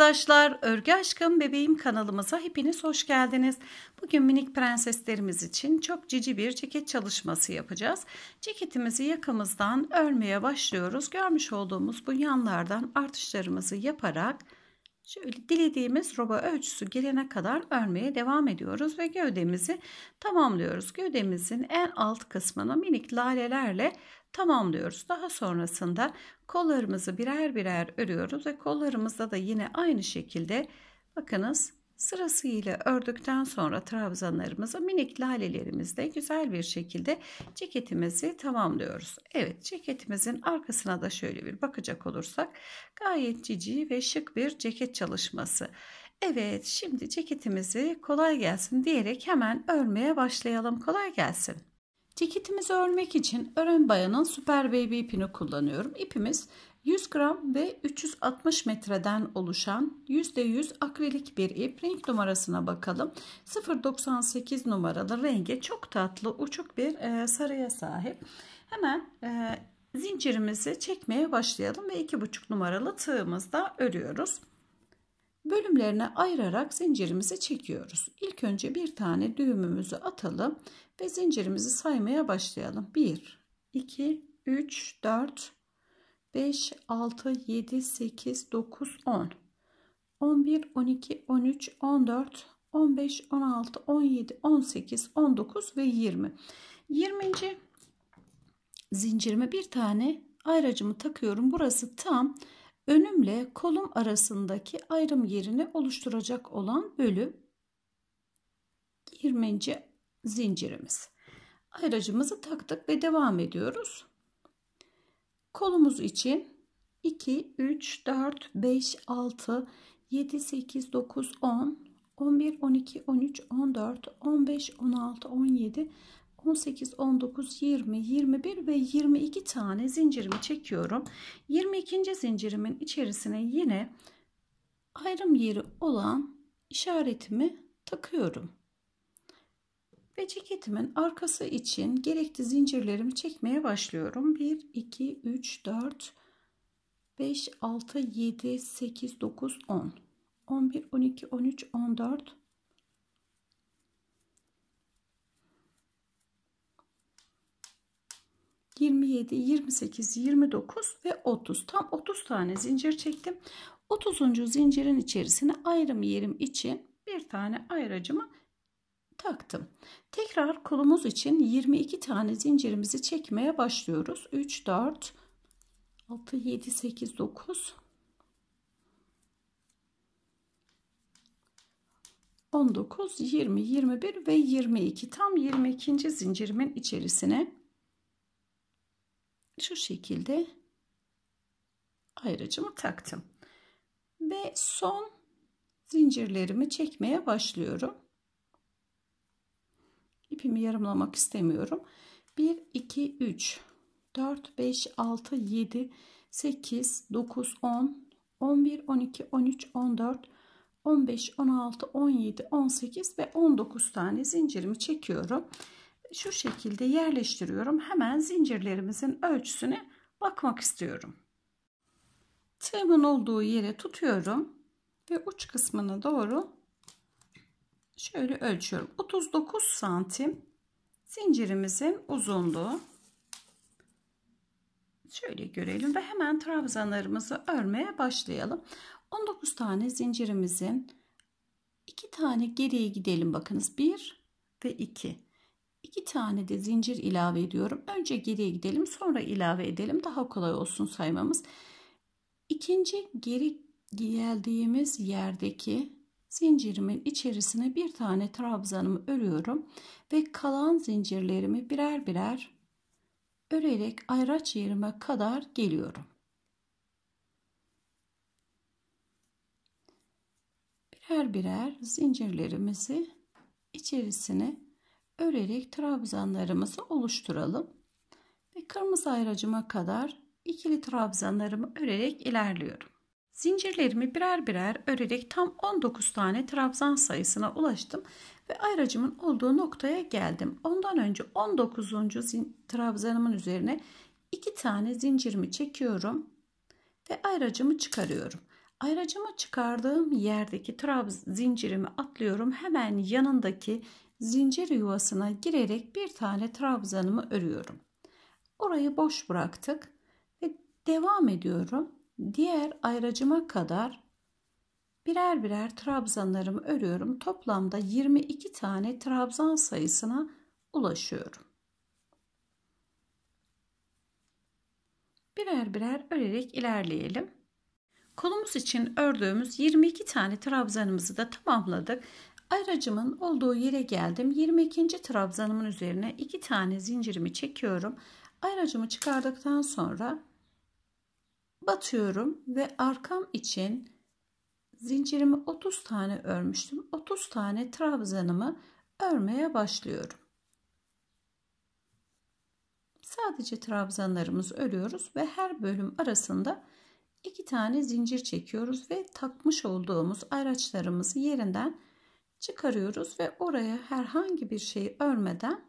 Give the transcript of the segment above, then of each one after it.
arkadaşlar, Örgü Aşkım Bebeğim kanalımıza hepiniz hoş geldiniz. Bugün minik prenseslerimiz için çok cici bir ceket çalışması yapacağız. Ceketimizi yakamızdan örmeye başlıyoruz. Görmüş olduğumuz bu yanlardan artışlarımızı yaparak Şöyle dilediğimiz roba ölçüsü girene kadar örmeye devam ediyoruz ve gövdemizi tamamlıyoruz. Gövdemizin en alt kısmını minik lalelerle tamamlıyoruz. Daha sonrasında kollarımızı birer birer örüyoruz ve kollarımızda da yine aynı şekilde bakınız Sırasıyla ördükten sonra trabzanlarımızı minik lalelerimizle güzel bir şekilde ceketimizi tamamlıyoruz. Evet ceketimizin arkasına da şöyle bir bakacak olursak gayet cici ve şık bir ceket çalışması. Evet şimdi ceketimizi kolay gelsin diyerek hemen örmeye başlayalım. Kolay gelsin. Ceketimizi örmek için Ören Bayan'ın Super Baby ipini kullanıyorum. İpimiz 100 gram ve 360 metreden oluşan %100 akrilik bir ip. Renk numarasına bakalım. 0.98 numaralı rengi çok tatlı uçuk bir e, sarıya sahip. Hemen e, zincirimizi çekmeye başlayalım ve 2.5 numaralı tığımızda örüyoruz. Bölümlerine ayırarak zincirimizi çekiyoruz. İlk önce bir tane düğümümüzü atalım ve zincirimizi saymaya başlayalım. 1, 2, 3, 4, 5, 6, 7, 8, 9, 10. 11, 12, 13, 14, 15, 16, 17, 18, 19 ve 20. 20. zincirime bir tane ayracımı takıyorum. Burası tam önümle kolum arasındaki ayrım yerini oluşturacak olan bölüm 20. zincirimiz. Ayracımızı taktık ve devam ediyoruz. Kolumuz için 2, 3, 4, 5, 6, 7, 8, 9, 10, 11, 12, 13, 14, 15, 16, 17, 18, 19, 20, 21 ve 22 tane zincirimi çekiyorum. 22. zincirimin içerisine yine ayrım yeri olan işaretimi takıyorum. Ve ceketimin arkası için gerekli zincirlerimi çekmeye başlıyorum. 1, 2, 3, 4, 5, 6, 7, 8, 9, 10, 11, 12, 13, 14, 27, 28, 29 ve 30. Tam 30 tane zincir çektim. 30. zincirin içerisine ayrım yerim için bir tane ayracımı taktım. Tekrar kolumuz için 22 tane zincirimizi çekmeye başlıyoruz. 3 4 6 7 8 9 19 20 21 ve 22 tam 22. zincirimin içerisine şu şekilde ayracımı taktım ve son zincirlerimi çekmeye başlıyorum ipimi yarımlamak istemiyorum 1 2 3 4 5 6 7 8 9 10 11 12 13 14 15 16 17 18 ve 19 tane zincirimi çekiyorum şu şekilde yerleştiriyorum hemen zincirlerimizin ölçüsünü bakmak istiyorum tığımın olduğu yere tutuyorum ve uç kısmına doğru şöyle ölçüyorum. 39 santim zincirimizin uzunluğu. Şöyle görelim ve hemen trabzanlarımızı örmeye başlayalım. 19 tane zincirimizin 2 tane geriye gidelim bakınız. 1 ve 2. 2 tane de zincir ilave ediyorum. Önce geriye gidelim sonra ilave edelim. Daha kolay olsun saymamız. İkinci geri geldiğimiz yerdeki zincirimin içerisine bir tane trabzanımı örüyorum ve kalan zincirlerimi birer birer örerek ayraç yerime kadar geliyorum. Birer birer zincirlerimizi içerisine örerek trabzanlarımızı oluşturalım. Ve kırmızı ayracıma kadar ikili trabzanlarımı örerek ilerliyorum. Zincirlerimi birer birer örerek tam 19 tane trabzan sayısına ulaştım ve ayracımın olduğu noktaya geldim. Ondan önce 19. trabzanımın üzerine 2 tane zincirimi çekiyorum ve ayracımı çıkarıyorum. Ayracımı çıkardığım yerdeki trabz zincirimi atlıyorum. Hemen yanındaki zincir yuvasına girerek bir tane trabzanımı örüyorum. Orayı boş bıraktık ve devam ediyorum diğer ayracıma kadar birer birer trabzanlarımı örüyorum. Toplamda 22 tane trabzan sayısına ulaşıyorum. Birer birer örerek ilerleyelim. Kolumuz için ördüğümüz 22 tane trabzanımızı da tamamladık. Ayracımın olduğu yere geldim. 22. trabzanımın üzerine 2 tane zincirimi çekiyorum. Ayracımı çıkardıktan sonra batıyorum ve arkam için zincirimi 30 tane örmüştüm. 30 tane trabzanımı örmeye başlıyorum. Sadece trabzanlarımız örüyoruz ve her bölüm arasında iki tane zincir çekiyoruz ve takmış olduğumuz araçlarımızı yerinden çıkarıyoruz ve oraya herhangi bir şey örmeden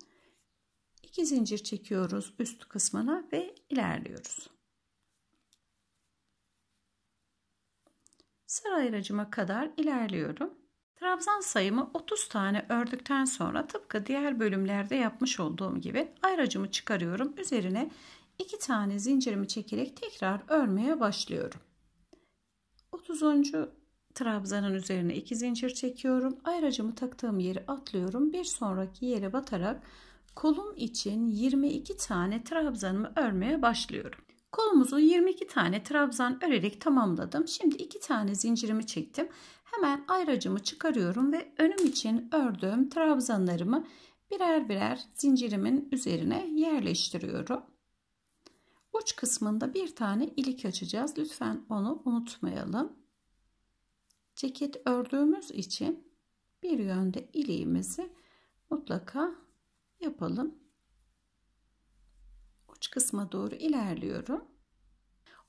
iki zincir çekiyoruz üst kısmına ve ilerliyoruz. Sarayıracıma kadar ilerliyorum. Trabzan sayımı 30 tane ördükten sonra tıpkı diğer bölümlerde yapmış olduğum gibi ayracımı çıkarıyorum. Üzerine 2 tane zincirimi çekerek tekrar örmeye başlıyorum. 30. trabzanın üzerine 2 zincir çekiyorum. Ayracımı taktığım yeri atlıyorum. Bir sonraki yere batarak kolum için 22 tane trabzanımı örmeye başlıyorum. Kolumuzu 22 tane trabzan örerek tamamladım. Şimdi 2 tane zincirimi çektim. Hemen ayracımı çıkarıyorum ve önüm için ördüğüm trabzanlarımı birer birer zincirimin üzerine yerleştiriyorum. Uç kısmında bir tane ilik açacağız. Lütfen onu unutmayalım. Ceket ördüğümüz için bir yönde iliğimizi mutlaka yapalım uç kısma doğru ilerliyorum.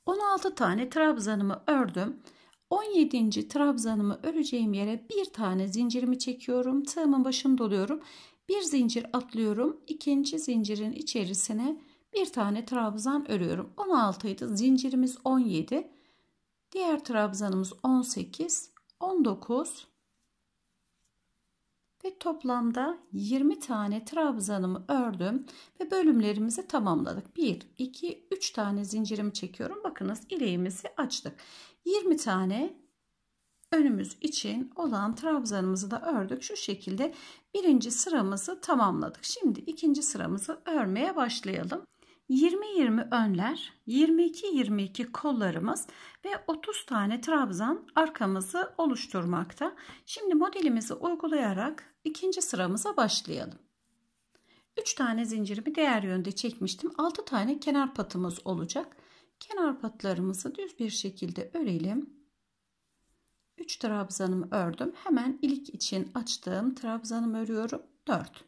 16 tane trabzanımı ördüm. 17. trabzanımı öreceğim yere bir tane zincirimi çekiyorum. Tığımın başını doluyorum. Bir zincir atlıyorum. ikinci zincirin içerisine bir tane trabzan örüyorum. 16 idi. Zincirimiz 17. Diğer trabzanımız 18, 19, ve toplamda 20 tane trabzanımı ördüm ve bölümlerimizi tamamladık. 1, 2, 3 tane zincirimi çekiyorum. Bakınız ileğimizi açtık. 20 tane önümüz için olan trabzanımızı da ördük. Şu şekilde birinci sıramızı tamamladık. Şimdi ikinci sıramızı örmeye başlayalım. 20-20 önler, 22-22 kollarımız ve 30 tane trabzan arkamızı oluşturmakta. Şimdi modelimizi uygulayarak ikinci sıramıza başlayalım. 3 tane zincirimi diğer yönde çekmiştim. 6 tane kenar patımız olacak. Kenar patlarımızı düz bir şekilde örelim. 3 trabzanımı ördüm. Hemen ilik için açtığım trabzanımı örüyorum. 4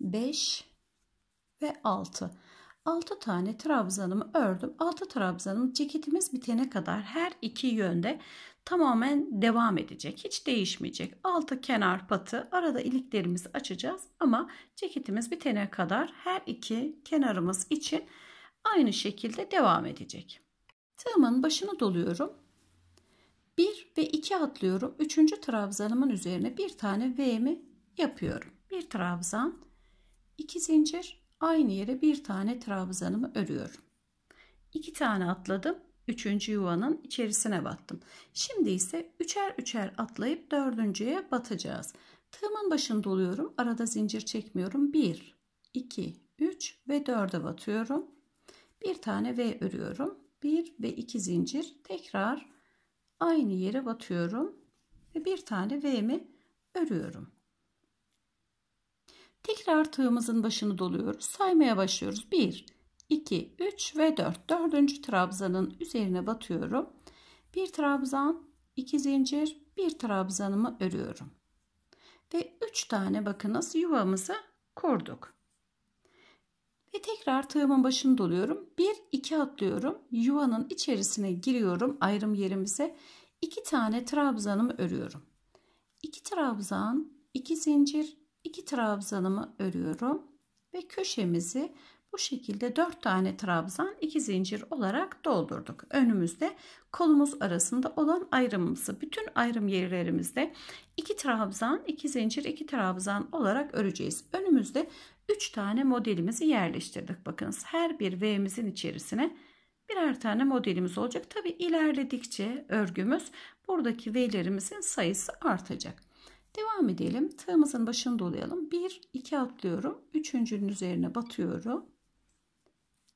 5 ve 6. 6 tane trabzanımı ördüm. 6 trabzanım ceketimiz bitene kadar her iki yönde tamamen devam edecek. Hiç değişmeyecek. Altı kenar patı arada iliklerimizi açacağız ama ceketimiz bitene kadar her iki kenarımız için aynı şekilde devam edecek. Tığımın başını doluyorum. 1 ve 2 atlıyorum. 3. trabzanımın üzerine bir tane V'mi yapıyorum. Bir trabzan, 2 zincir, aynı yere bir tane trabzanımı örüyorum. 2 tane atladım. 3. yuvanın içerisine battım. Şimdi ise üçer üçer atlayıp dördüncüye batacağız. Tığımın başını doluyorum. Arada zincir çekmiyorum. 1, 2, 3 ve 4'e batıyorum. Bir tane V örüyorum. 1 ve 2 zincir. Tekrar aynı yere batıyorum. Ve bir tane V'mi örüyorum. Tekrar tığımızın başını doluyoruz. Saymaya başlıyoruz. 1, 2, 3 ve 4. Dördüncü trabzanın üzerine batıyorum. Bir trabzan, iki zincir, bir trabzanımı örüyorum. Ve 3 tane bakınız yuvamızı kurduk. Ve tekrar tığımın başını doluyorum. 1, 2 atlıyorum. Yuvanın içerisine giriyorum ayrım yerimize. 2 tane trabzanımı örüyorum. 2 trabzan, 2 zincir, iki trabzanımı örüyorum ve köşemizi bu şekilde 4 tane trabzan 2 zincir olarak doldurduk. Önümüzde kolumuz arasında olan ayrımımızı bütün ayrım yerlerimizde 2 trabzan 2 zincir 2 trabzan olarak öreceğiz. Önümüzde 3 tane modelimizi yerleştirdik. Bakınız her bir V'mizin içerisine birer tane modelimiz olacak. Tabi ilerledikçe örgümüz buradaki V'lerimizin sayısı artacak. Devam edelim. Tığımızın başını dolayalım. 1 2 atlıyorum. Üçüncünün üzerine batıyorum.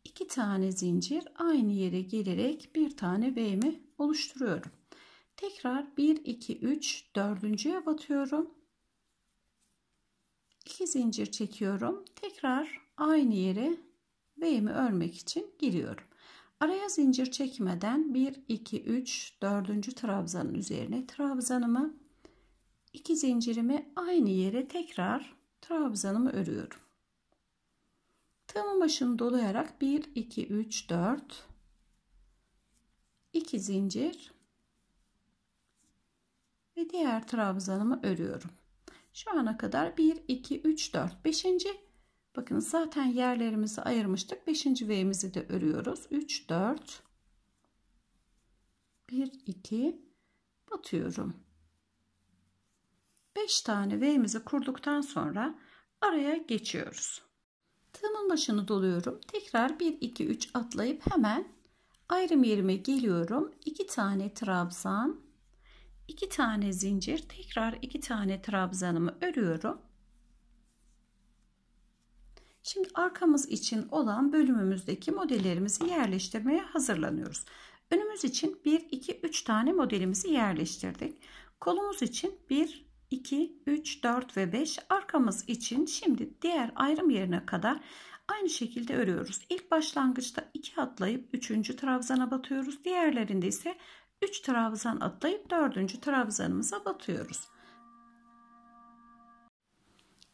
2 tane zincir aynı yere gelerek bir tane V'mi oluşturuyorum. Tekrar 1 2 3 dördüncüye batıyorum. 2 zincir çekiyorum. Tekrar aynı yere V'mi örmek için giriyorum. Araya zincir çekmeden 1 2 3 dördüncü trabzanın üzerine trabzanımı iki zincirimi aynı yere tekrar trabzanımı örüyorum. Tığımın başını dolayarak 1 2 3 4 2 zincir ve diğer trabzanımı örüyorum. Şu ana kadar 1 2 3 4 5. Bakın zaten yerlerimizi ayırmıştık. 5. V'mizi de örüyoruz. 3 4 1 2 batıyorum. 5 tane V'mizi kurduktan sonra araya geçiyoruz. Tığımın başını doluyorum. Tekrar 1 2 3 atlayıp hemen ayrım yerime geliyorum. 2 tane trabzan, 2 tane zincir, tekrar 2 tane trabzanımı örüyorum. Şimdi arkamız için olan bölümümüzdeki modellerimizi yerleştirmeye hazırlanıyoruz. Önümüz için 1 2 3 tane modelimizi yerleştirdik. Kolumuz için 1 2, 3, 4 ve 5 arkamız için şimdi diğer ayrım yerine kadar aynı şekilde örüyoruz. İlk başlangıçta 2 atlayıp 3. trabzana batıyoruz. Diğerlerinde ise 3 trabzan atlayıp 4. trabzanımıza batıyoruz.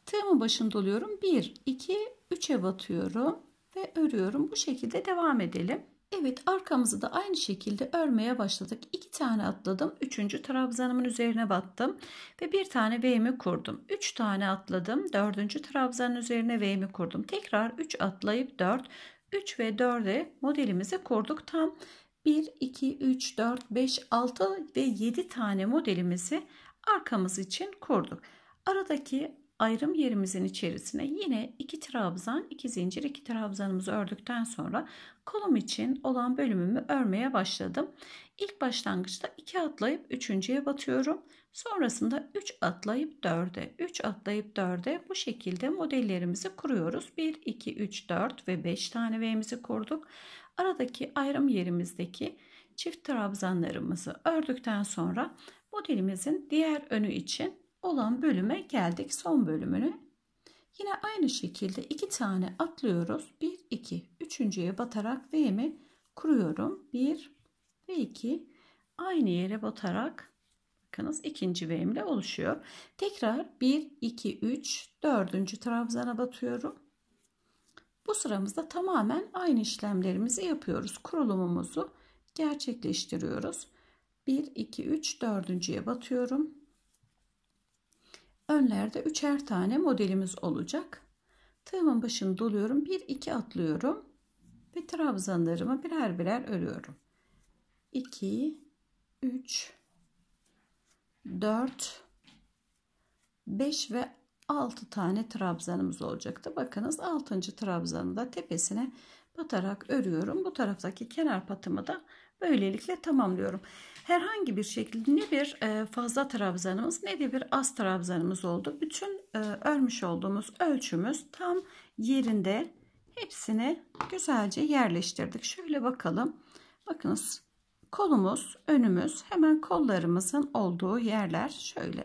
Tığımın başını doluyorum. 1, 2, 3'e batıyorum ve örüyorum. Bu şekilde devam edelim. Evet arkamızı da aynı şekilde örmeye başladık. İki tane atladım. Üçüncü trabzanımın üzerine battım. Ve bir tane V'mi kurdum. Üç tane atladım. Dördüncü trabzanın üzerine V'mi kurdum. Tekrar üç atlayıp dört. Üç ve dörde modelimizi kurduk. Tam 1, 2, 3, 4, 5, 6 ve 7 tane modelimizi arkamız için kurduk. Aradaki ayrım yerimizin içerisine yine iki trabzan, iki zincir, iki trabzanımızı ördükten sonra kolum için olan bölümümü örmeye başladım. İlk başlangıçta 2 atlayıp 3.ye batıyorum. Sonrasında 3 atlayıp 4'e, 3 atlayıp 4'e bu şekilde modellerimizi kuruyoruz. 1, 2, 3, 4 ve 5 tane V'mizi kurduk. Aradaki ayrım yerimizdeki çift trabzanlarımızı ördükten sonra modelimizin diğer önü için olan bölüme geldik. Son bölümünü Yine aynı şekilde iki tane atlıyoruz. 1, 2. Üçüncüye batarak V'mi kuruyorum. 1 ve 2. Aynı yere batarak bakınız ikinci V'imle oluşuyor. Tekrar 1, 2, 3, dördüncü trabzana batıyorum. Bu sıramızda tamamen aynı işlemlerimizi yapıyoruz. Kurulumumuzu gerçekleştiriyoruz. 1, 2, 3, dördüncüye batıyorum önlerde üçer tane modelimiz olacak. Tığımın başını doluyorum. 1 2 atlıyorum ve trabzanlarımı birer birer örüyorum. 2 3 4 5 ve 6 tane trabzanımız olacaktı. Bakınız 6. trabzanı da tepesine batarak örüyorum. Bu taraftaki kenar patımı da böylelikle tamamlıyorum. Herhangi bir şekilde ne bir e, fazla trabzanımız ne de bir az trabzanımız oldu. Bütün e, örmüş olduğumuz ölçümüz tam yerinde. Hepsini güzelce yerleştirdik. Şöyle bakalım. Bakınız kolumuz, önümüz hemen kollarımızın olduğu yerler. Şöyle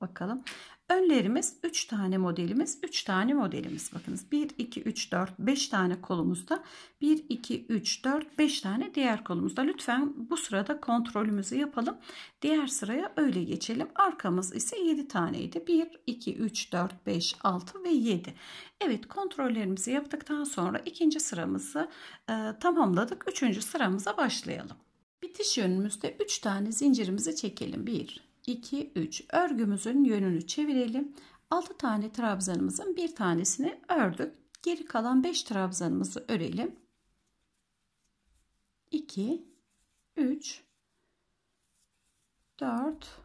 bakalım. Önlerimiz 3 tane modelimiz, 3 tane modelimiz. Bakınız 1, 2, 3, 4, 5 tane kolumuzda. 1, 2, 3, 4, 5 tane diğer kolumuzda. Lütfen bu sırada kontrolümüzü yapalım. Diğer sıraya öyle geçelim. Arkamız ise 7 taneydi. 1, 2, 3, 4, 5, 6 ve 7. Evet kontrollerimizi yaptıktan sonra ikinci sıramızı e, tamamladık. Üçüncü sıramıza başlayalım. Bitiş yönümüzde 3 tane zincirimizi çekelim. 1, 2, 3. Örgümüzün yönünü çevirelim. 6 tane trabzanımızın bir tanesini ördük. Geri kalan 5 trabzanımızı örelim. 2, 3, 4,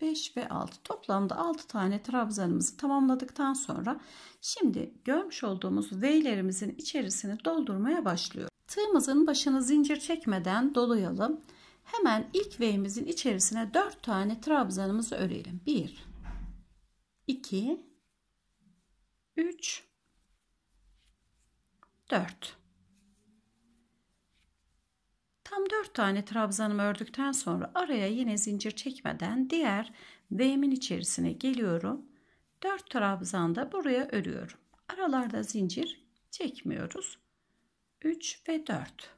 5 ve 6 toplamda 6 tane trabzanımızı tamamladıktan sonra şimdi görmüş olduğumuz V'lerimizin içerisini doldurmaya başlıyoruz. Tığımızın başını zincir çekmeden dolayalım. Hemen ilk V'mizin içerisine 4 tane trabzanımızı örelim. 1, 2, 3, 4. Tam 4 tane trabzanımı ördükten sonra araya yine zincir çekmeden diğer V'min içerisine geliyorum. 4 trabzanda buraya örüyorum. Aralarda zincir çekmiyoruz. 3 ve 4.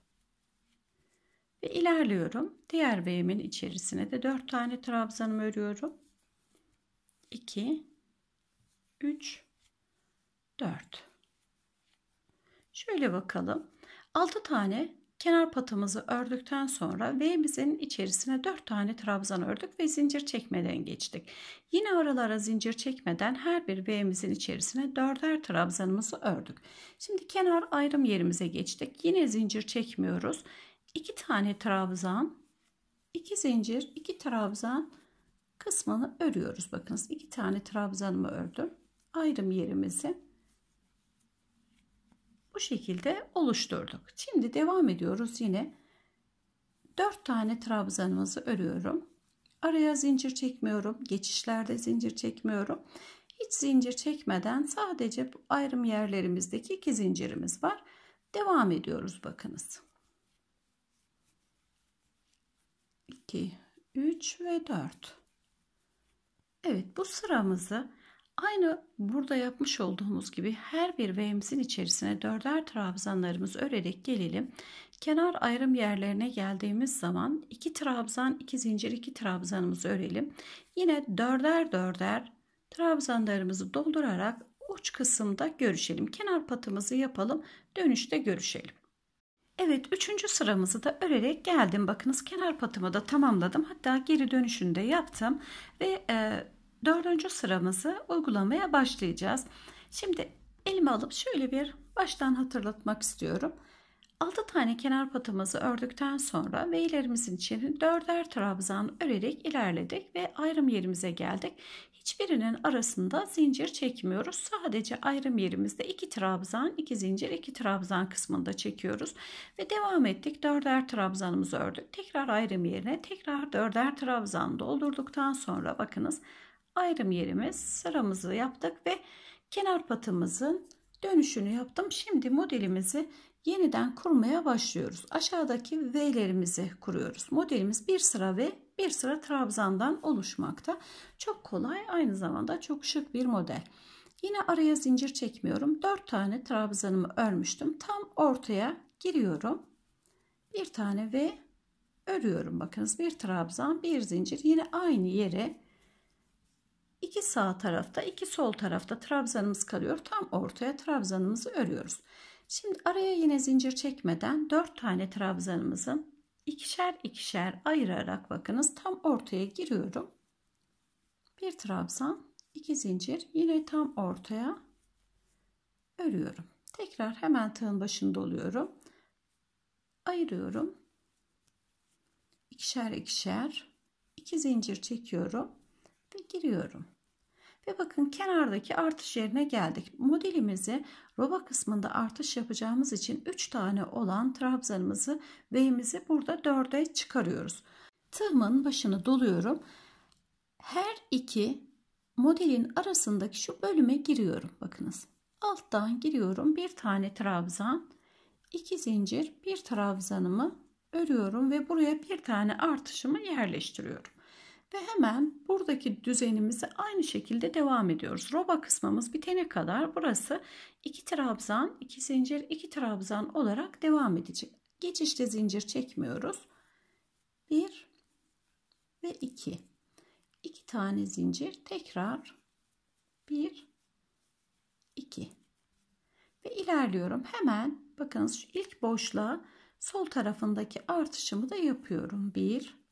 Ve ilerliyorum. Diğer V'min içerisine de 4 tane trabzanımı örüyorum. 2 3 4 Şöyle bakalım. 6 tane kenar patımızı ördükten sonra V'mizin içerisine 4 tane trabzan ördük ve zincir çekmeden geçtik. Yine aralara zincir çekmeden her bir V'mizin içerisine 4'er trabzanımızı ördük. Şimdi kenar ayrım yerimize geçtik. Yine zincir çekmiyoruz. 2 tane trabzan, 2 zincir, 2 trabzan kısmını örüyoruz. Bakınız 2 tane trabzanımı ördüm. Ayrım yerimizi bu şekilde oluşturduk. Şimdi devam ediyoruz yine. 4 tane trabzanımızı örüyorum. Araya zincir çekmiyorum. Geçişlerde zincir çekmiyorum. Hiç zincir çekmeden sadece bu ayrım yerlerimizdeki iki zincirimiz var. Devam ediyoruz bakınız. 2, 3 ve 4. Evet bu sıramızı aynı burada yapmış olduğumuz gibi her bir V'mizin içerisine dörder trabzanlarımız örerek gelelim. Kenar ayrım yerlerine geldiğimiz zaman iki trabzan, iki zincir, iki trabzanımızı örelim. Yine dörder dörder trabzanlarımızı doldurarak uç kısımda görüşelim. Kenar patımızı yapalım. Dönüşte görüşelim. Evet üçüncü sıramızı da örerek geldim. Bakınız kenar patımı da tamamladım. Hatta geri dönüşünü de yaptım. Ve e, dördüncü sıramızı uygulamaya başlayacağız. Şimdi elime alıp şöyle bir baştan hatırlatmak istiyorum. Altı tane kenar patımızı ördükten sonra veylerimizin içini dörder trabzan örerek ilerledik ve ayrım yerimize geldik. Hiçbirinin arasında zincir çekmiyoruz. Sadece ayrım yerimizde iki trabzan, iki zincir, iki trabzan kısmında çekiyoruz. Ve devam ettik. Dörder trabzanımızı ördük. Tekrar ayrım yerine tekrar dörder trabzan doldurduktan sonra bakınız ayrım yerimiz sıramızı yaptık ve kenar patımızın dönüşünü yaptım. Şimdi modelimizi yeniden kurmaya başlıyoruz. Aşağıdaki V'lerimizi kuruyoruz. Modelimiz bir sıra ve bir sıra trabzandan oluşmakta. Çok kolay aynı zamanda çok şık bir model. Yine araya zincir çekmiyorum. 4 tane trabzanımı örmüştüm. Tam ortaya giriyorum. Bir tane ve örüyorum. Bakınız bir trabzan, bir zincir. Yine aynı yere iki sağ tarafta, iki sol tarafta trabzanımız kalıyor. Tam ortaya trabzanımızı örüyoruz. Şimdi araya yine zincir çekmeden 4 tane trabzanımızın ikişer ikişer ayırarak bakınız tam ortaya giriyorum. Bir trabzan, iki zincir yine tam ortaya örüyorum. Tekrar hemen tığın başında oluyorum. Ayırıyorum. İkişer ikişer iki zincir çekiyorum ve giriyorum. Ve bakın kenardaki artış yerine geldik. Modelimizi roba kısmında artış yapacağımız için 3 tane olan trabzanımızı V'imizi burada 4'e çıkarıyoruz. Tığımın başını doluyorum. Her iki modelin arasındaki şu bölüme giriyorum. Bakınız alttan giriyorum. Bir tane trabzan, iki zincir, bir trabzanımı örüyorum ve buraya bir tane artışımı yerleştiriyorum. Ve hemen buradaki düzenimizi aynı şekilde devam ediyoruz. Roba kısmımız bitene kadar burası 2 trabzan, 2 zincir, 2 trabzan olarak devam edecek. Geçişte zincir çekmiyoruz. 1 ve 2. 2 tane zincir tekrar 1 2 ve ilerliyorum. Hemen bakınız şu ilk boşluğa sol tarafındaki artışımı da yapıyorum. 1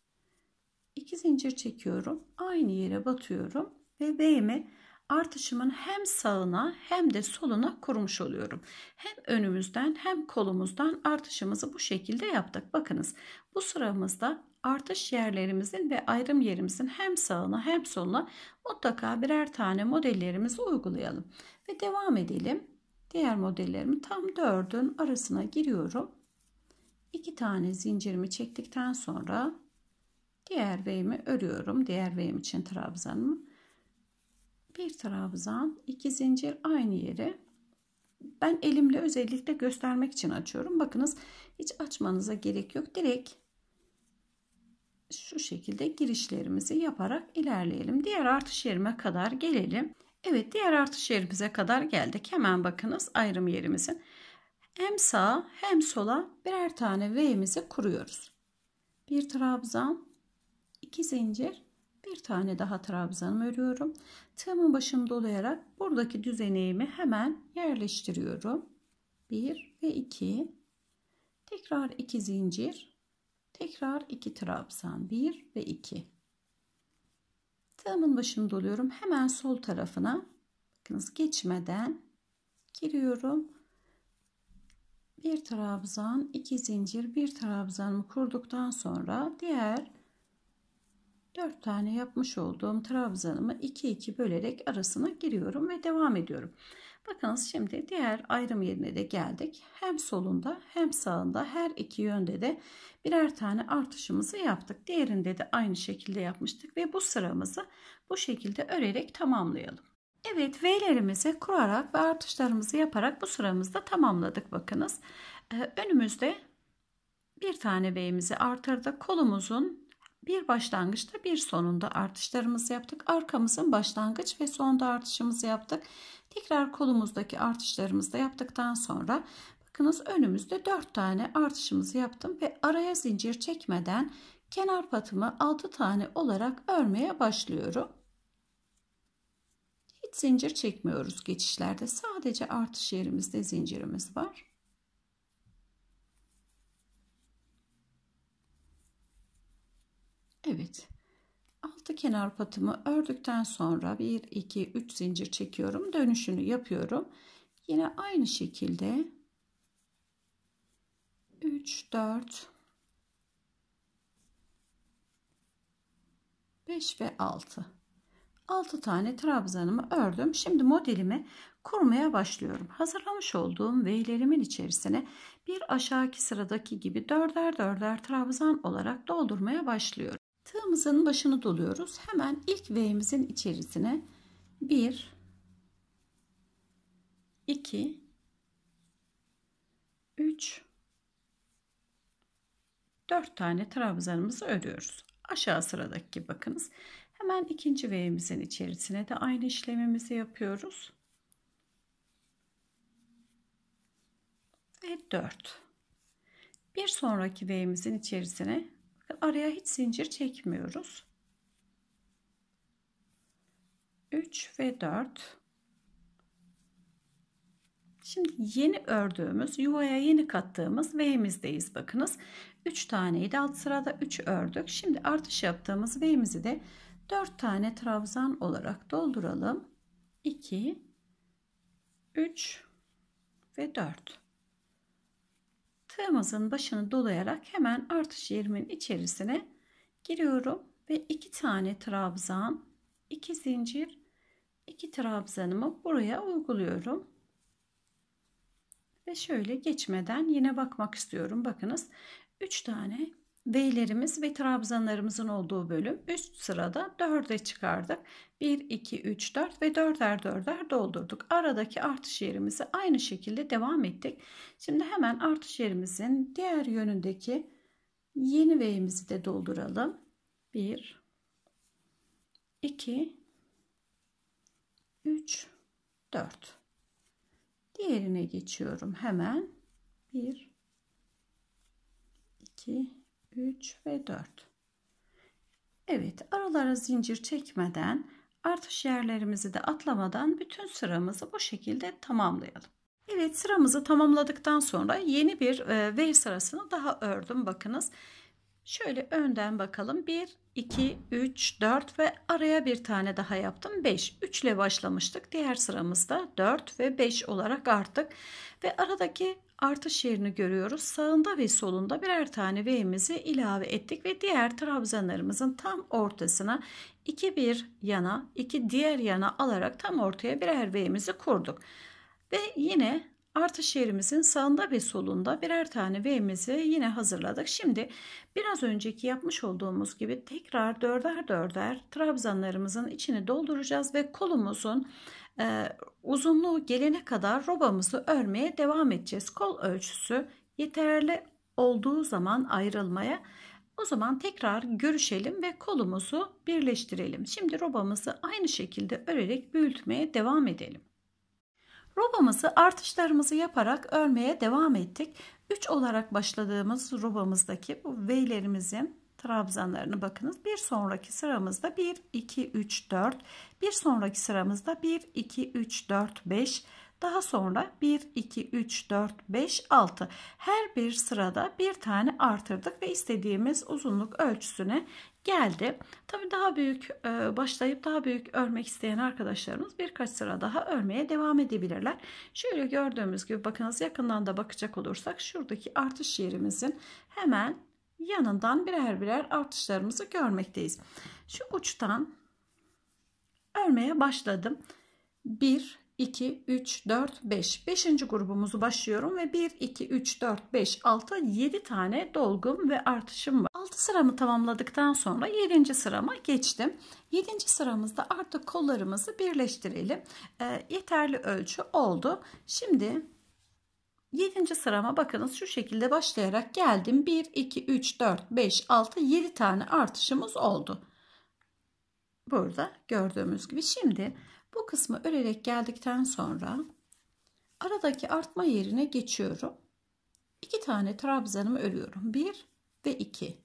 2 zincir çekiyorum. Aynı yere batıyorum ve B'mi artışımın hem sağına hem de soluna kurmuş oluyorum. Hem önümüzden hem kolumuzdan artışımızı bu şekilde yaptık. Bakınız bu sıramızda artış yerlerimizin ve ayrım yerimizin hem sağına hem soluna mutlaka birer tane modellerimizi uygulayalım. Ve devam edelim. Diğer modellerimi tam dördün arasına giriyorum. İki tane zincirimi çektikten sonra Diğer veyimi örüyorum. Diğer veyim için trabzanımı. Bir trabzan, iki zincir aynı yeri. Ben elimle özellikle göstermek için açıyorum. Bakınız hiç açmanıza gerek yok. Direkt şu şekilde girişlerimizi yaparak ilerleyelim. Diğer artış yerime kadar gelelim. Evet diğer artış yerimize kadar geldik. Hemen bakınız ayrım yerimizin hem sağa hem sola birer tane V'mizi kuruyoruz. Bir trabzan, 2 zincir bir tane daha trabzanım örüyorum. Tığımın başını dolayarak buradaki düzeneğimi hemen yerleştiriyorum. 1 ve 2. Tekrar 2 zincir. Tekrar 2 trabzan. 1 ve 2. Tığımın başını doluyorum. Hemen sol tarafına bakınız geçmeden giriyorum. Bir trabzan, iki zincir, bir trabzanımı kurduktan sonra diğer 4 tane yapmış olduğum trabzanımı 2 2 bölerek arasına giriyorum ve devam ediyorum. Bakınız şimdi diğer ayrım yerine de geldik. Hem solunda hem sağında her iki yönde de birer tane artışımızı yaptık. Diğerinde de aynı şekilde yapmıştık ve bu sıramızı bu şekilde örerek tamamlayalım. Evet V'lerimizi kurarak ve artışlarımızı yaparak bu sıramızda tamamladık bakınız. Ee, önümüzde bir tane V'mizi artırdık. Kolumuzun bir başlangıçta bir sonunda artışlarımızı yaptık. Arkamızın başlangıç ve sonda artışımızı yaptık. Tekrar kolumuzdaki artışlarımızı da yaptıktan sonra bakınız önümüzde 4 tane artışımızı yaptım ve araya zincir çekmeden kenar patımı 6 tane olarak örmeye başlıyorum. Hiç zincir çekmiyoruz geçişlerde. Sadece artış yerimizde zincirimiz var. Evet. Altı kenar patımı ördükten sonra 1 2 3 zincir çekiyorum. Dönüşünü yapıyorum. Yine aynı şekilde 3 4 5 ve 6 6 tane trabzanımı ördüm. Şimdi modelimi kurmaya başlıyorum. Hazırlamış olduğum V'lerimin içerisine bir aşağıki sıradaki gibi dörder dörder trabzan olarak doldurmaya başlıyorum. Tığımızın başını doluyoruz. Hemen ilk V'mizin içerisine 1 2 3 4 tane trabzanımızı örüyoruz. Aşağı sıradaki bakınız. Hemen ikinci V'mizin içerisine de aynı işlemimizi yapıyoruz. Ve 4. Bir sonraki V'mizin içerisine araya hiç zincir çekmiyoruz. 3 ve 4 Şimdi yeni ördüğümüz yuvaya yeni kattığımız V'mizdeyiz bakınız 3 taneyi alt sırada 3 ördük şimdi artış yaptığımız V'mizi de 4 tane trabzan olarak dolduralım 2 3 ve 4 Tığımızın başını dolayarak hemen artış yerimin içerisine giriyorum ve iki tane trabzan, iki zincir, iki trabzanımı buraya uyguluyorum. Ve şöyle geçmeden yine bakmak istiyorum. Bakınız 3 tane V'lerimiz ve trabzanlarımızın olduğu bölüm üst sırada 4'e çıkardık. 1, 2, 3, 4 ve 4'er 4'er doldurduk. Aradaki artış yerimizi aynı şekilde devam ettik. Şimdi hemen artış yerimizin diğer yönündeki yeni V'mizi de dolduralım. 1, 2, 3, 4. Diğerine geçiyorum hemen. 1, 2, 3 ve 4. Evet aralara zincir çekmeden artış yerlerimizi de atlamadan bütün sıramızı bu şekilde tamamlayalım. Evet sıramızı tamamladıktan sonra yeni bir e, V sırasını daha ördüm bakınız. Şöyle önden bakalım 1, 2, 3, 4 ve araya bir tane daha yaptım 5. 3 ile başlamıştık diğer sıramızda 4 ve 5 olarak arttık ve aradaki artış yerini görüyoruz. Sağında ve solunda birer tane V'mizi ilave ettik ve diğer trabzanlarımızın tam ortasına iki bir yana iki diğer yana alarak tam ortaya birer V'mizi kurduk. Ve yine artış yerimizin sağında ve solunda birer tane V'mizi yine hazırladık. Şimdi biraz önceki yapmış olduğumuz gibi tekrar dörder dörder trabzanlarımızın içini dolduracağız ve kolumuzun uzunluğu gelene kadar robamızı örmeye devam edeceğiz. Kol ölçüsü yeterli olduğu zaman ayrılmaya. O zaman tekrar görüşelim ve kolumuzu birleştirelim. Şimdi robamızı aynı şekilde örerek büyütmeye devam edelim. Robamızı artışlarımızı yaparak örmeye devam ettik. 3 olarak başladığımız robamızdaki bu V'lerimizin trabzanlarını bakınız. Bir sonraki sıramızda 1, 2, 3, 4. Bir sonraki sıramızda 1, 2, 3, 4, 5. Daha sonra 1, 2, 3, 4, 5, 6. Her bir sırada bir tane artırdık ve istediğimiz uzunluk ölçüsüne geldi. Tabii daha büyük e, başlayıp daha büyük örmek isteyen arkadaşlarımız birkaç sıra daha örmeye devam edebilirler. Şöyle gördüğümüz gibi bakınız yakından da bakacak olursak şuradaki artış yerimizin hemen yanından birer birer artışlarımızı görmekteyiz. Şu uçtan örmeye başladım. 1, 2, 3, 4, 5. 5. grubumuzu başlıyorum ve 1, 2, 3, 4, 5, 6, 7 tane dolgum ve artışım var. 6 sıramı tamamladıktan sonra 7. sırama geçtim. 7. sıramızda artık kollarımızı birleştirelim. E, yeterli ölçü oldu. Şimdi 7. sırama bakınız şu şekilde başlayarak geldim. 1, 2, 3, 4, 5, 6, 7 tane artışımız oldu. Burada gördüğümüz gibi. Şimdi bu kısmı örerek geldikten sonra aradaki artma yerine geçiyorum. 2 tane trabzanımı örüyorum. 1 ve 2.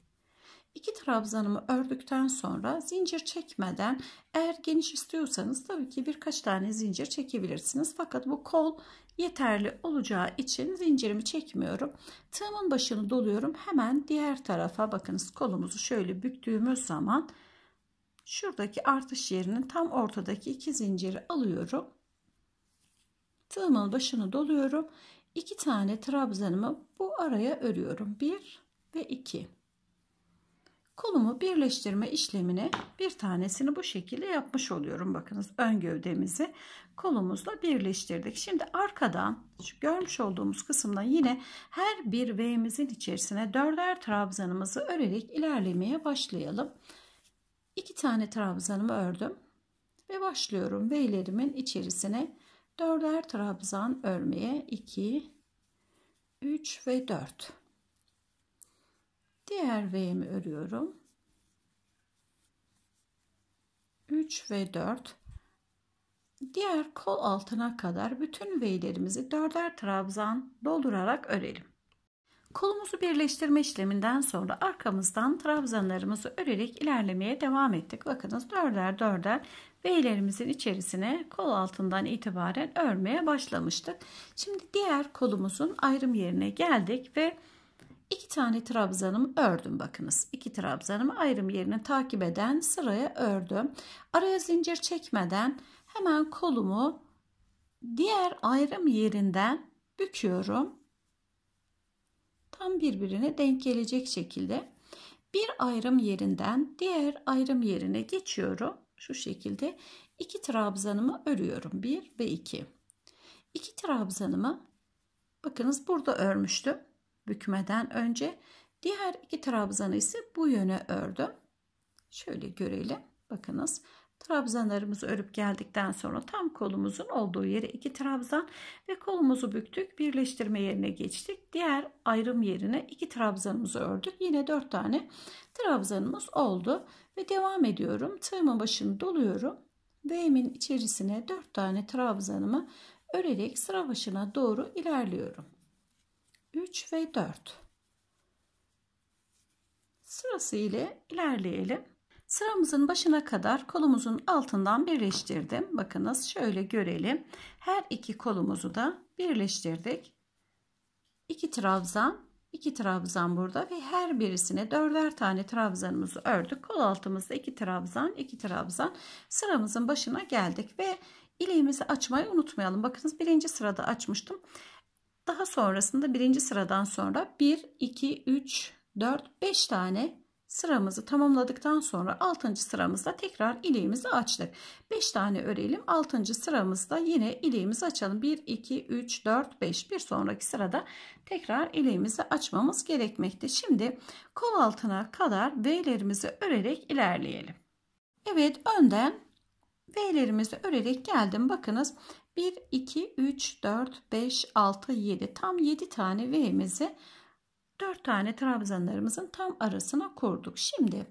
2 trabzanımı ördükten sonra zincir çekmeden eğer geniş istiyorsanız tabii ki birkaç tane zincir çekebilirsiniz. Fakat bu kol yeterli olacağı için zincirimi çekmiyorum. Tığımın başını doluyorum. Hemen diğer tarafa bakınız kolumuzu şöyle büktüğümüz zaman şuradaki artış yerinin tam ortadaki iki zinciri alıyorum. Tığımın başını doluyorum. İki tane trabzanımı bu araya örüyorum. Bir ve iki kolumu birleştirme işlemini bir tanesini bu şekilde yapmış oluyorum. Bakınız ön gövdemizi kolumuzla birleştirdik. Şimdi arkadan şu görmüş olduğumuz kısımdan yine her bir V'mizin içerisine dörder trabzanımızı örerek ilerlemeye başlayalım. İki tane trabzanımı ördüm ve başlıyorum V'lerimin içerisine dörder trabzan örmeye 2 3 ve 4 Diğer V'mi örüyorum. 3 ve 4 diğer kol altına kadar bütün V'lerimizi dörder trabzan doldurarak örelim. Kolumuzu birleştirme işleminden sonra arkamızdan trabzanlarımızı örerek ilerlemeye devam ettik. Bakınız dörder dörder V'lerimizin içerisine kol altından itibaren örmeye başlamıştık. Şimdi diğer kolumuzun ayrım yerine geldik ve İki tane trabzanımı ördüm bakınız. İki trabzanımı ayrım yerini takip eden sıraya ördüm. Araya zincir çekmeden hemen kolumu diğer ayrım yerinden büküyorum. Tam birbirine denk gelecek şekilde bir ayrım yerinden diğer ayrım yerine geçiyorum. Şu şekilde iki trabzanımı örüyorum. bir ve iki. İki trabzanımı bakınız burada örmüştüm bükmeden önce. Diğer iki trabzanı ise bu yöne ördüm. Şöyle görelim. Bakınız trabzanlarımızı örüp geldikten sonra tam kolumuzun olduğu yere iki trabzan ve kolumuzu büktük. Birleştirme yerine geçtik. Diğer ayrım yerine iki trabzanımızı ördük. Yine dört tane trabzanımız oldu. Ve devam ediyorum. Tığımın başını doluyorum. V'min içerisine dört tane trabzanımı örerek sıra başına doğru ilerliyorum. 3 ve 4. Sırası ile ilerleyelim. Sıramızın başına kadar kolumuzun altından birleştirdim. Bakınız şöyle görelim. Her iki kolumuzu da birleştirdik. 2 trabzan, 2 trabzan burada ve her birisine dörder tane trabzanımızı ördük. Kol altımızda 2 trabzan, 2 trabzan. Sıramızın başına geldik ve ileğimizi açmayı unutmayalım. Bakınız birinci sırada açmıştım. Daha sonrasında birinci sıradan sonra 1, 2, 3, 4, 5 tane sıramızı tamamladıktan sonra 6. sıramızda tekrar ileğimizi açtık. 5 tane örelim. 6. sıramızda yine ileğimizi açalım. 1, 2, 3, 4, 5. Bir sonraki sırada tekrar ileğimizi açmamız gerekmekte. Şimdi kol altına kadar V'lerimizi örerek ilerleyelim. Evet önden V'lerimizi örerek geldim. Bakınız 1, 2, 3, 4, 5, 6, 7 tam 7 tane V'mizi 4 tane trabzanlarımızın tam arasına kurduk. Şimdi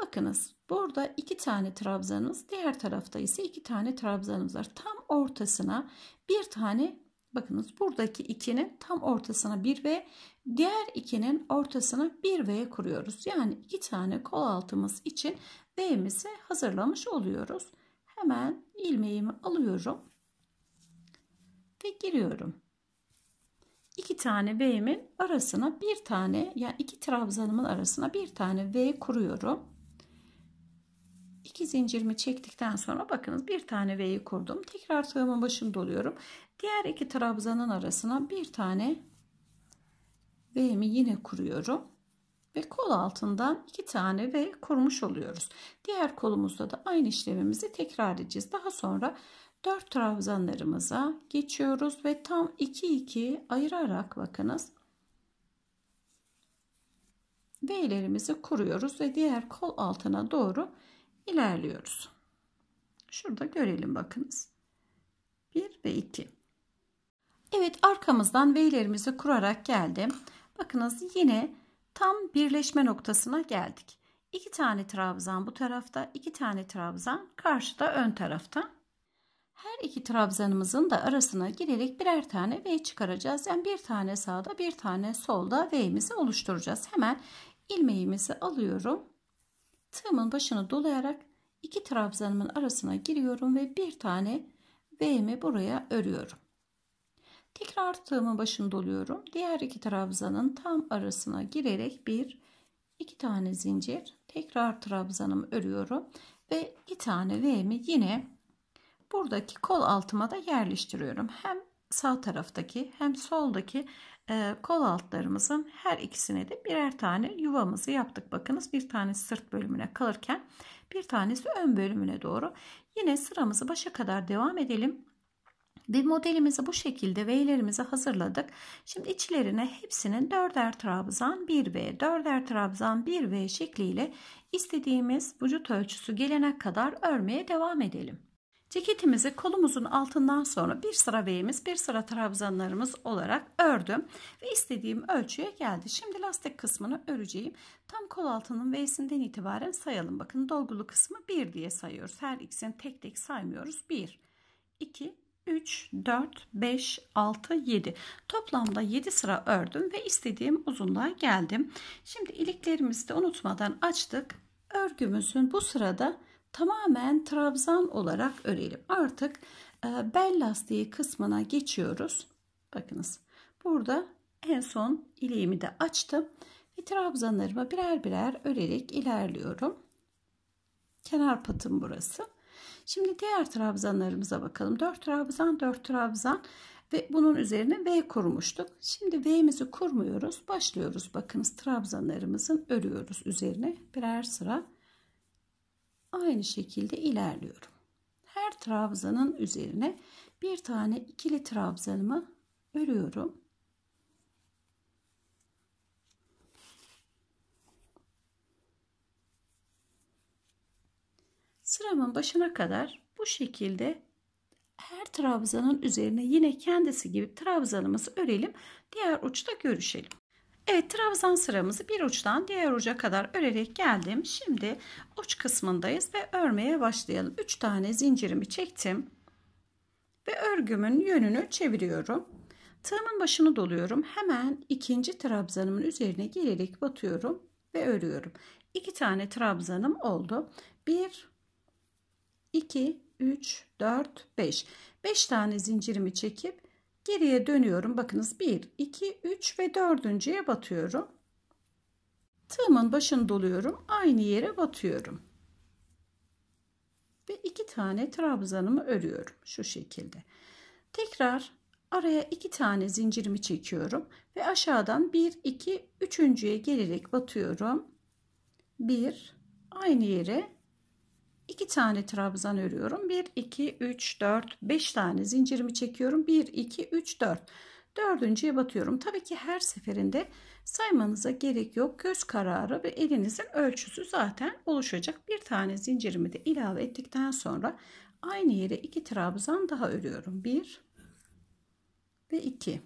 bakınız burada 2 tane trabzanımız diğer tarafta ise 2 tane trabzanımız var. Tam ortasına bir tane bakınız buradaki 2'nin tam ortasına 1 V diğer 2'nin ortasına 1 V kuruyoruz. Yani 2 tane kol altımız için V'mizi hazırlamış oluyoruz. Hemen ilmeğimi alıyorum ve giriyorum. İki tane V'min arasına bir tane yani iki trabzanımın arasına bir tane V kuruyorum. İki zincirimi çektikten sonra bakınız bir tane V'yi kurdum. Tekrar tığımın başını doluyorum. Diğer iki trabzanın arasına bir tane V'mi yine kuruyorum. Ve kol altından iki tane V kurmuş oluyoruz. Diğer kolumuzda da aynı işlemimizi tekrar edeceğiz. Daha sonra Dört trabzanlarımıza geçiyoruz ve tam 2 2 ayırarak bakınız V'lerimizi kuruyoruz ve diğer kol altına doğru ilerliyoruz. Şurada görelim bakınız. 1 ve 2. Evet arkamızdan V'lerimizi kurarak geldim. Bakınız yine tam birleşme noktasına geldik. 2 tane trabzan bu tarafta, 2 tane trabzan karşıda ön tarafta. Her iki trabzanımızın da arasına girerek birer tane V çıkaracağız. Yani bir tane sağda bir tane solda V'mizi oluşturacağız. Hemen ilmeğimizi alıyorum. Tığımın başını dolayarak iki trabzanımın arasına giriyorum ve bir tane V'mi buraya örüyorum. Tekrar tığımın başını doluyorum. Diğer iki trabzanın tam arasına girerek bir iki tane zincir tekrar trabzanımı örüyorum ve bir tane V'mi yine buradaki kol altıma da yerleştiriyorum. Hem sağ taraftaki hem soldaki e, kol altlarımızın her ikisine de birer tane yuvamızı yaptık. Bakınız bir tanesi sırt bölümüne kalırken bir tanesi ön bölümüne doğru. Yine sıramızı başa kadar devam edelim. Ve modelimizi bu şekilde V'lerimizi hazırladık. Şimdi içlerine hepsinin 4'er trabzan 1V, 4'er trabzan 1V şekliyle istediğimiz vücut ölçüsü gelene kadar örmeye devam edelim. Ceketimizi kolumuzun altından sonra bir sıra beyimiz, bir sıra trabzanlarımız olarak ördüm. Ve istediğim ölçüye geldi. Şimdi lastik kısmını öreceğim. Tam kol altının V'sinden itibaren sayalım. Bakın dolgulu kısmı 1 diye sayıyoruz. Her ikisini tek tek saymıyoruz. 1, 2, 3, 4, 5, 6, 7. Toplamda 7 sıra ördüm ve istediğim uzunluğa geldim. Şimdi iliklerimizi de unutmadan açtık. Örgümüzün bu sırada tamamen trabzan olarak örelim. Artık e, bel lastiği kısmına geçiyoruz. Bakınız burada en son ileğimi de açtım. Ve trabzanlarımı birer birer örerek ilerliyorum. Kenar patım burası. Şimdi diğer trabzanlarımıza bakalım. 4 trabzan 4 trabzan ve bunun üzerine V kurmuştuk. Şimdi V'mizi kurmuyoruz. Başlıyoruz. Bakınız trabzanlarımızın örüyoruz üzerine birer sıra aynı şekilde ilerliyorum. Her trabzanın üzerine bir tane ikili trabzanımı örüyorum. Sıramın başına kadar bu şekilde her trabzanın üzerine yine kendisi gibi trabzanımızı örelim. Diğer uçta görüşelim. Evet trabzan sıramızı bir uçtan diğer uca kadar örerek geldim. Şimdi uç kısmındayız ve örmeye başlayalım. 3 tane zincirimi çektim. Ve örgümün yönünü çeviriyorum. Tığımın başını doluyorum. Hemen ikinci trabzanımın üzerine gelerek batıyorum ve örüyorum. 2 tane trabzanım oldu. 1 2 3 4 5. 5 tane zincirimi çekip Geriye dönüyorum. Bakınız 1, 2, 3 ve dördüncüye batıyorum. Tığımın başını doluyorum. Aynı yere batıyorum. Ve iki tane trabzanımı örüyorum şu şekilde. Tekrar araya iki tane zincirimi çekiyorum ve aşağıdan 1 2 üçüncüye gelerek batıyorum. 1 aynı yere 2 tane trabzan örüyorum. 1, 2, 3, 4, 5 tane zincirimi çekiyorum. 1, 2, 3, 4. Dördüncüye batıyorum. Tabii ki her seferinde saymanıza gerek yok. Göz kararı ve elinizin ölçüsü zaten oluşacak. Bir tane zincirimi de ilave ettikten sonra aynı yere iki trabzan daha örüyorum. 1 ve 2.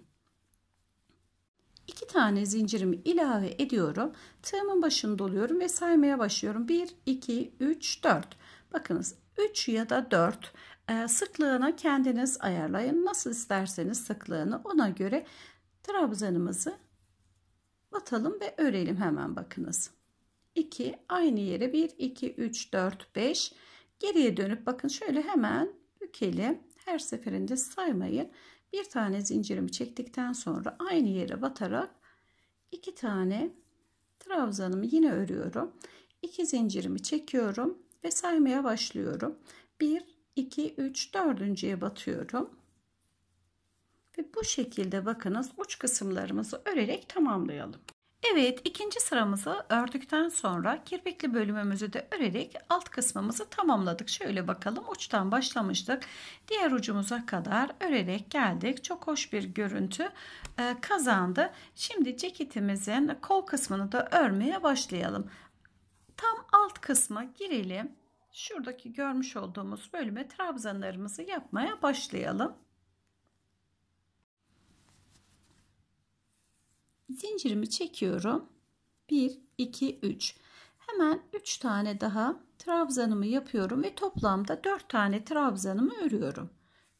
2 tane zincirimi ilave ediyorum. Tığımın başını doluyorum ve saymaya başlıyorum. 1, 2, 3, 4. Bakınız 3 ya da 4 e, sıklığına kendiniz ayarlayın. Nasıl isterseniz sıklığını ona göre trabzanımızı batalım ve örelim hemen bakınız. 2 aynı yere 1 2 3 4 5 geriye dönüp bakın şöyle hemen bükelim. Her seferinde saymayın. Bir tane zincirimi çektikten sonra aynı yere batarak iki tane trabzanımı yine örüyorum. 2 zincirimi çekiyorum ve saymaya başlıyorum. 1, 2, 3, 4.ye batıyorum. Ve bu şekilde bakınız uç kısımlarımızı örerek tamamlayalım. Evet ikinci sıramızı ördükten sonra kirpikli bölümümüzü de örerek alt kısmımızı tamamladık. Şöyle bakalım uçtan başlamıştık. Diğer ucumuza kadar örerek geldik. Çok hoş bir görüntü e, kazandı. Şimdi ceketimizin kol kısmını da örmeye başlayalım alt kısma girelim. Şuradaki görmüş olduğumuz bölüme trabzanlarımızı yapmaya başlayalım. Zincirimi çekiyorum. 1, 2, 3. Hemen 3 tane daha trabzanımı yapıyorum ve toplamda 4 tane trabzanımı örüyorum.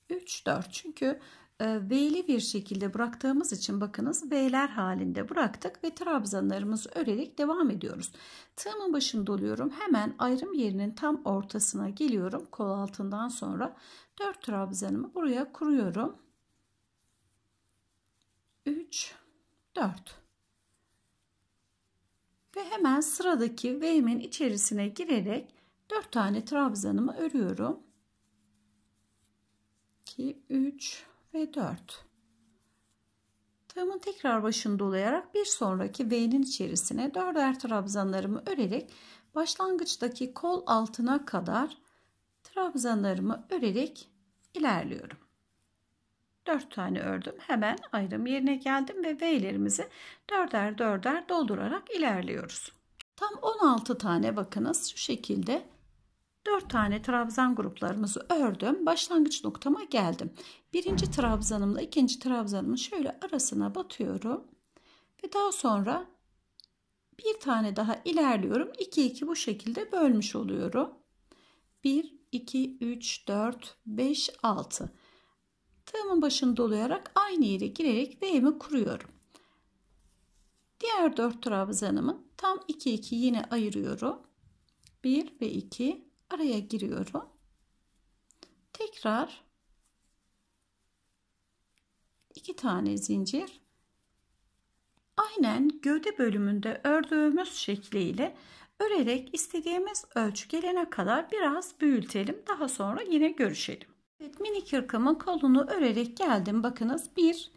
3, 4 çünkü e, V'li bir şekilde bıraktığımız için bakınız V'ler halinde bıraktık ve trabzanlarımızı örerek devam ediyoruz. Tığımın başını doluyorum. Hemen ayrım yerinin tam ortasına geliyorum. Kol altından sonra 4 trabzanımı buraya kuruyorum. 3 4 ve hemen sıradaki V'min içerisine girerek 4 tane trabzanımı örüyorum. 2 3 ve 4. Tığımın tekrar başını dolayarak bir sonraki V'nin içerisine dörder trabzanlarımı örerek başlangıçtaki kol altına kadar trabzanlarımı örerek ilerliyorum. 4 tane ördüm. Hemen ayrım yerine geldim ve V'lerimizi dörder dörder doldurarak ilerliyoruz. Tam 16 tane bakınız şu şekilde 4 tane trabzan gruplarımızı ördüm. Başlangıç noktama geldim. Birinci trabzanımla ikinci trabzanımın şöyle arasına batıyorum. Ve daha sonra bir tane daha ilerliyorum. 2 2 bu şekilde bölmüş oluyorum. 1 2 3 4 5 6 Tığımın başını dolayarak aynı yere girerek V'mi kuruyorum. Diğer 4 trabzanımı tam 2 2 yine ayırıyorum. 1 ve 2 araya giriyorum. Tekrar iki tane zincir. Aynen gövde bölümünde ördüğümüz şekliyle örerek istediğimiz ölçü gelene kadar biraz büyütelim. Daha sonra yine görüşelim. Evet, mini hırkamın kolunu örerek geldim. Bakınız 1,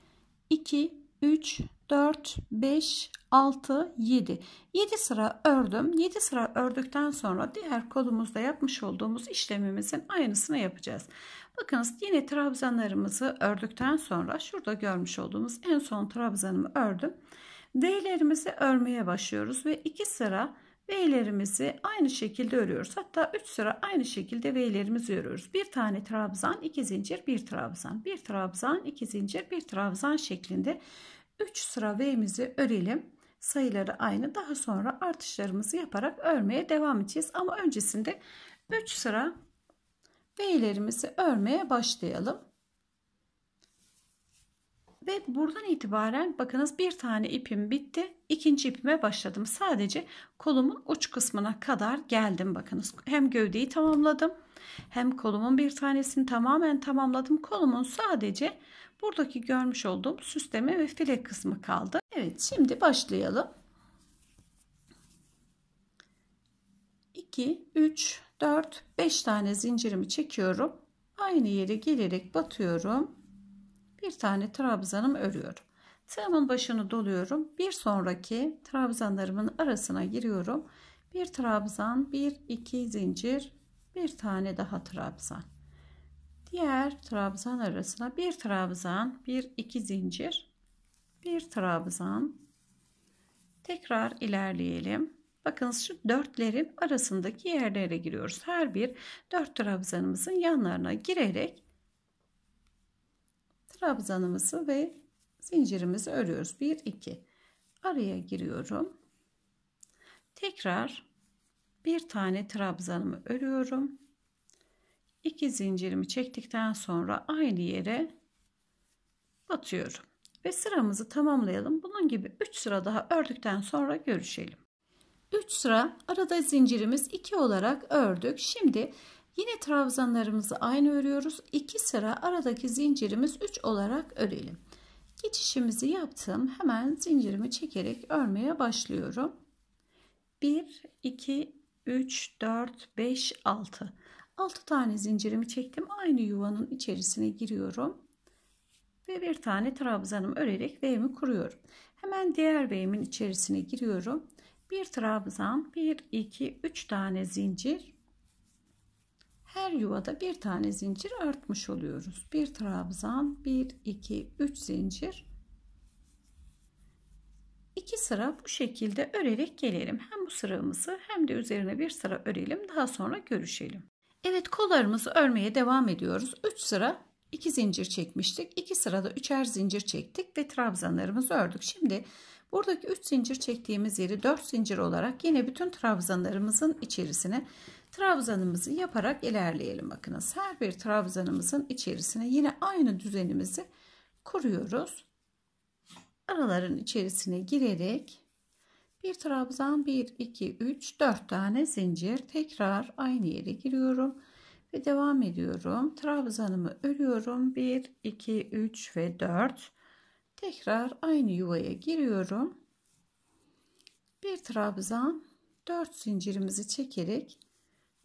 2, 3, 4, 5, 6, 7. 7 sıra ördüm. 7 sıra ördükten sonra diğer kolumuzda yapmış olduğumuz işlemimizin aynısını yapacağız. Bakınız yine trabzanlarımızı ördükten sonra şurada görmüş olduğumuz en son trabzanımı ördüm. D'lerimizi örmeye başlıyoruz ve 2 sıra V'lerimizi aynı şekilde örüyoruz. Hatta 3 sıra aynı şekilde V'lerimizi örüyoruz. Bir tane trabzan, iki zincir, bir trabzan, bir trabzan, iki zincir, bir trabzan şeklinde 3 sıra V'mizi örelim. Sayıları aynı. Daha sonra artışlarımızı yaparak örmeye devam edeceğiz. Ama öncesinde 3 sıra V'lerimizi örmeye başlayalım. Ve buradan itibaren bakınız bir tane ipim bitti. İkinci ipime başladım. Sadece kolumun uç kısmına kadar geldim. Bakınız hem gövdeyi tamamladım. Hem kolumun bir tanesini tamamen tamamladım. Kolumun sadece Buradaki görmüş olduğum süsleme ve file kısmı kaldı. Evet şimdi başlayalım. 2, 3, 4, 5 tane zincirimi çekiyorum. Aynı yere gelerek batıyorum. Bir tane trabzanım örüyorum. Tığımın başını doluyorum. Bir sonraki trabzanlarımın arasına giriyorum. Bir trabzan, bir iki zincir, bir tane daha trabzan. Diğer trabzan arasına bir trabzan, bir iki zincir, bir trabzan. Tekrar ilerleyelim. Bakın şu dörtlerin arasındaki yerlere giriyoruz. Her bir dört trabzanımızın yanlarına girerek trabzanımızı ve zincirimizi örüyoruz. 1 2 araya giriyorum. Tekrar bir tane trabzanımı örüyorum. 2 zincirimi çektikten sonra aynı yere batıyorum. Ve sıramızı tamamlayalım. Bunun gibi 3 sıra daha ördükten sonra görüşelim. 3 sıra arada zincirimiz 2 olarak ördük. Şimdi yine trabzanlarımızı aynı örüyoruz. 2 sıra aradaki zincirimiz 3 olarak örelim. Geçişimizi yaptım. Hemen zincirimi çekerek örmeye başlıyorum. 1 2 3 4 5 6 6 tane zincirimi çektim. Aynı yuvanın içerisine giriyorum. Ve bir tane trabzanım örerek V'mi kuruyorum. Hemen diğer V'min içerisine giriyorum. Bir trabzan, 1, 2, 3 tane zincir. Her yuvada bir tane zincir artmış oluyoruz. Bir trabzan, 1, 2, 3 zincir. İki sıra bu şekilde örerek gelelim. Hem bu sıramızı hem de üzerine bir sıra örelim. Daha sonra görüşelim. Evet kollarımızı örmeye devam ediyoruz. 3 sıra 2 zincir çekmiştik. 2 sırada 3'er zincir çektik ve trabzanlarımızı ördük. Şimdi buradaki 3 zincir çektiğimiz yeri 4 zincir olarak yine bütün trabzanlarımızın içerisine trabzanımızı yaparak ilerleyelim. Bakınız her bir trabzanımızın içerisine yine aynı düzenimizi kuruyoruz. Araların içerisine girerek bir trabzan 1 2 3 4 tane zincir tekrar aynı yere giriyorum ve devam ediyorum. Trabzanımı örüyorum. 1 2 3 ve 4. Tekrar aynı yuvaya giriyorum. Bir trabzan 4 zincirimizi çekerek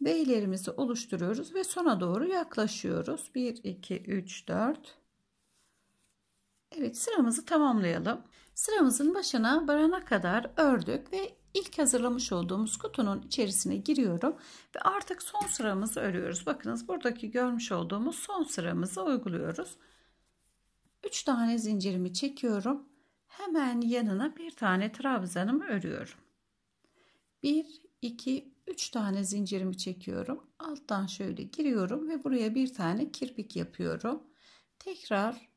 D'lerimizi oluşturuyoruz ve sona doğru yaklaşıyoruz. 1 2 3 4. Evet, sıramızı tamamlayalım. Sıramızın başına varana kadar ördük ve ilk hazırlamış olduğumuz kutunun içerisine giriyorum ve artık son sıramızı örüyoruz. Bakınız buradaki görmüş olduğumuz son sıramızı uyguluyoruz. 3 tane zincirimi çekiyorum. Hemen yanına bir tane trabzanımı örüyorum. 1 2 3 tane zincirimi çekiyorum. Alttan şöyle giriyorum ve buraya bir tane kirpik yapıyorum. Tekrar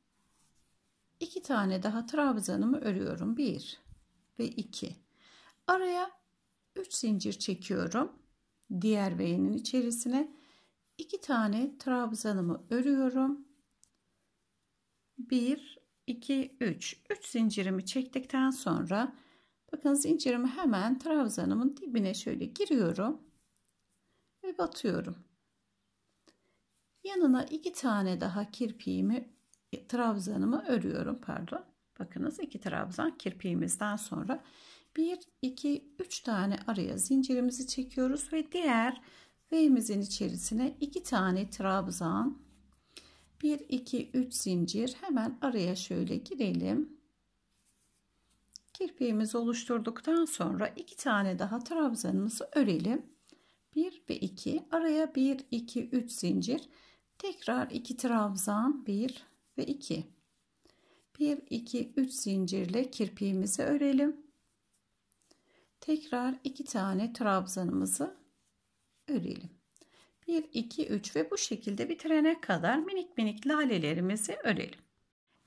2 tane daha trabzanımı örüyorum. 1 ve 2. Araya 3 zincir çekiyorum. Diğer beğenin içerisine 2 tane trabzanımı örüyorum. 1 2 3. 3 zincirimi çektikten sonra bakın zincirimi hemen trabzanımın dibine şöyle giriyorum ve batıyorum. Yanına 2 tane daha kirpiğimi trabzanımı örüyorum pardon. Bakınız iki trabzan kirpiğimizden sonra 1 2 3 tane araya zincirimizi çekiyoruz ve diğer V'imizin içerisine iki tane trabzan 1 2 3 zincir hemen araya şöyle girelim. Kirpiğimizi oluşturduktan sonra iki tane daha trabzanımızı örelim. 1 ve 2 araya 1 2 3 zincir tekrar 2 trabzan 1 ve 2. 1, 2, 3 zincirle kirpiğimizi örelim. Tekrar 2 tane trabzanımızı örelim. 1, 2, 3 ve bu şekilde bitirene kadar minik minik lalelerimizi örelim.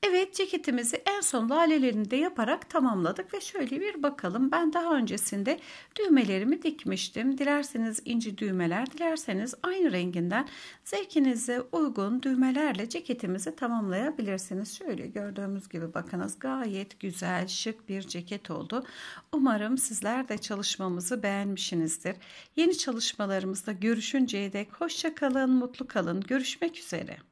Evet ceketimizi en son lalelerini de yaparak tamamladık ve şöyle bir bakalım. Ben daha öncesinde düğmelerimi dikmiştim. Dilerseniz inci düğmeler, dilerseniz aynı renginden zevkinize uygun düğmelerle ceketimizi tamamlayabilirsiniz. Şöyle gördüğümüz gibi bakınız gayet güzel, şık bir ceket oldu. Umarım sizler de çalışmamızı beğenmişsinizdir. Yeni çalışmalarımızda görüşünceye dek hoşça kalın, mutlu kalın. Görüşmek üzere.